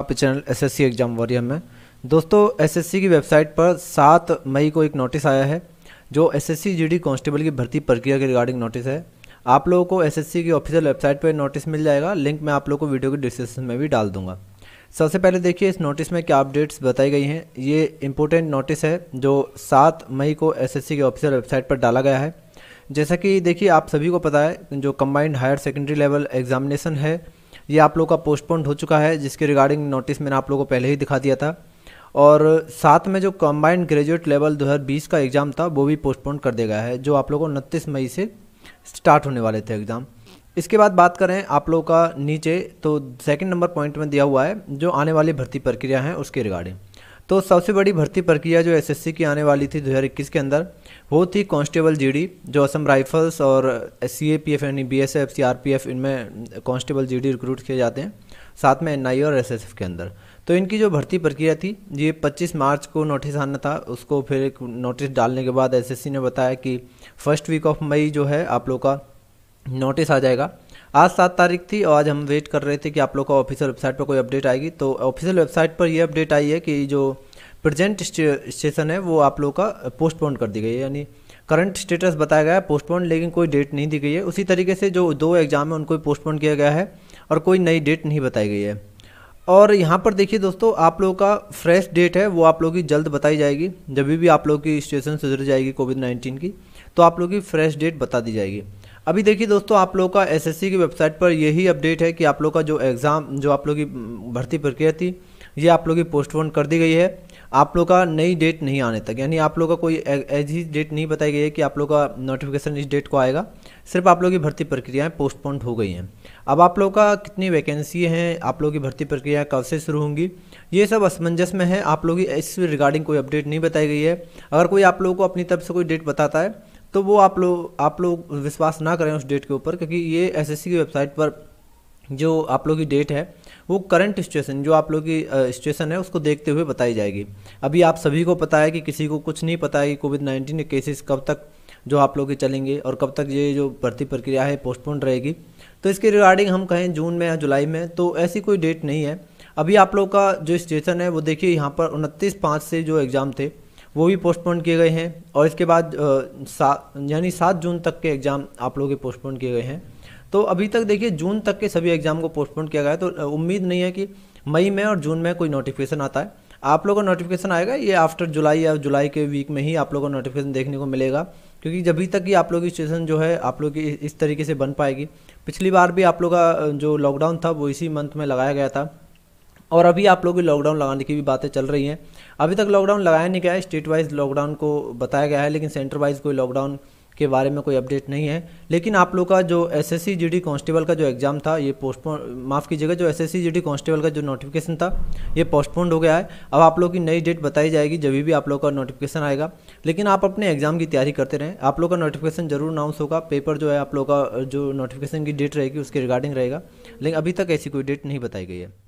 आप channel SSC exam warrior में दोस्तों एसएससी की वेबसाइट पर सात मई को एक नोटिस आया है जो एसएससी जीडी कांस्टेबल की भर्ती प्रक्रिया के रिगार्डिंग नोटिस है आप लोगों को एसएससी की ऑफिशियल वेबसाइट पर नोटिस मिल जाएगा लिंक मैं आप लोग को वीडियो के डिस्क्रिप्शन में भी डाल दूंगा सबसे पहले देखिए इस नोटिस में क्या अपडेट्स बताई गई हैं ये इंपॉर्टेंट नोटिस है जो सात मई को सी की ऑफिशियल वेबसाइट पर डाला गया है जैसा कि देखिए आप सभी को पता है जो combined higher secondary level examination है ये आप लोगों का पोस्टपोन्ड हो चुका है जिसके रिगार्डिंग नोटिस मैंने आप लोगों को पहले ही दिखा दिया था और साथ में जो कम्बाइंड ग्रेजुएट लेवल 2020 का एग्ज़ाम था वो भी पोस्टपोन कर दिया गया है जो आप लोगों को उनतीस मई से स्टार्ट होने वाले थे एग्ज़ाम इसके बाद बात करें आप लोगों का नीचे तो सेकंड नंबर पॉइंट में दिया हुआ है जो आने वाली भर्ती प्रक्रिया है उसके रिगार्डिंग तो सबसे बड़ी भर्ती प्रक्रिया जो एसएससी की आने वाली थी 2021 के अंदर वो थी कांस्टेबल जीडी जो असम राइफल्स और सी ए पी एफ यानी B S F C R P F इनमें कांस्टेबल जीडी रिक्रूट किए जाते हैं साथ में एन आई और एस एस एफ के अंदर तो इनकी जो भर्ती प्रक्रिया थी ये 25 मार्च को नोटिस आना था उसको फिर एक नोटिस डालने के बाद एसएससी ने बताया कि फर्स्ट वीक ऑफ मई जो है आप लोग का नोटिस आ जाएगा आज सात तारीख थी और आज हम वेट कर रहे थे कि आप लोग का ऑफिशियल वेबसाइट पर कोई अपडेट आएगी तो ऑफिशियल वेबसाइट पर यह अपडेट आई है कि जो प्रेजेंट स्टेशन है वो आप लोग का पोस्टपोन कर दी गई है यानी करंट स्टेटस बताया गया है पोस्टपोन लेकिन कोई डेट नहीं दी गई है उसी तरीके से जो दो एग्ज़ाम है उनको पोस्टपोन किया गया है और कोई नई डेट नहीं बताई गई है और यहाँ पर देखिए दोस्तों आप लोगों का फ्रेश डेट है वो आप लोगों की जल्द बताई जाएगी जब भी आप लोगों की स्टेशन सुधर जाएगी कोविड नाइन्टीन की तो आप लोगों की फ्रेश डेट बता दी जाएगी अभी देखिए दोस्तों आप लोगों का एसएससी की वेबसाइट पर यही अपडेट है कि आप लोग का जो एग्ज़ाम जो आप लोग की भर्ती प्रक्रिया थी ये आप लोग की पोस्टपोन कर दी गई है आप लोग का नई डेट नहीं आने तक यानी आप लोग का कोई ऐसी डेट नहीं बताई गई है कि आप लोग का नोटिफिकेशन इस डेट को आएगा सिर्फ आप लोग की भर्ती प्रक्रियाएँ पोस्टपोन हो गई हैं अब आप लोग का कितनी वैकेंसी हैं आप लोग की भर्ती प्रक्रिया कब से शुरू होंगी ये सब असमंजस में है आप लोग की इस रिगार्डिंग कोई अपडेट नहीं बताई गई है अगर कोई आप लोगों को अपनी तरफ से कोई डेट बताता है तो वो आप लोग आप लोग विश्वास ना करें उस डेट के ऊपर क्योंकि ये एसएससी की वेबसाइट पर जो आप लोग की डेट है वो करंट सिचुएशन जो आप लोग की सिचुएशन है उसको देखते हुए बताई जाएगी अभी आप सभी को पता है कि किसी को कुछ नहीं पता है कि कोविड नाइन्टीन के केसेस कब तक जो आप लोग के चलेंगे और कब तक ये जो भर्ती प्रक्रिया है पोस्टपोन रहेगी तो इसके रिगार्डिंग हम कहें जून में या जुलाई में तो ऐसी कोई डेट नहीं है अभी आप लोग का जो स्टेशन है वो देखिए यहाँ पर उनतीस पाँच से जो एग्ज़ाम थे वो भी पोस्टपोन किए गए हैं और इसके बाद सात यानी सात जून तक के एग्ज़ाम आप लोगों के पोस्टपोन किए गए हैं तो अभी तक देखिए जून तक के सभी एग्ज़ाम को पोस्टपोन किया गया है तो उम्मीद नहीं है कि मई में और जून में कोई नोटिफिकेशन आता है आप लोगों का नोटिफिकेशन आएगा ये आफ्टर जुलाई या जुलाई के वीक में ही आप लोगों को नोटिफिकेशन देखने को मिलेगा क्योंकि जब तक कि आप लोग की सिचुएशन जो है आप लोग की इस तरीके से बन पाएगी पिछली बार भी आप लोग का जो लॉकडाउन था वो इसी मंथ में लगाया गया था और अभी आप लोग लॉकडाउन लगाने की भी बातें चल रही हैं अभी तक लॉकडाउन लगाया नहीं गया है स्टेट वाइज लॉकडाउन को बताया गया है लेकिन सेंटर वाइज कोई लॉकडाउन के बारे में कोई अपडेट नहीं है लेकिन आप लोग का जो एस एस कांस्टेबल का जो एग्ज़ाम था ये पोस्टपोन माफ़ कीजिएगा जो एस एस कांस्टेबल का जो नोटिफिकेशन था ये पोस्टपोन्ड हो गया है अब आप लोग की नई डेट बताई जाएगी जब भी आप लोग का नोटिफिकेशन आएगा लेकिन आप अपने एग्ज़ाम की तैयारी करते रहें आप लोग का नोटिफिकेशन जरूर अनाउंस होगा पेपर जो है आप लोग का जो नोटिफिकेशन की डेट रहेगी उसके रिगार्डिंग रहेगा लेकिन अभी तक ऐसी कोई डेट नहीं बताई गई है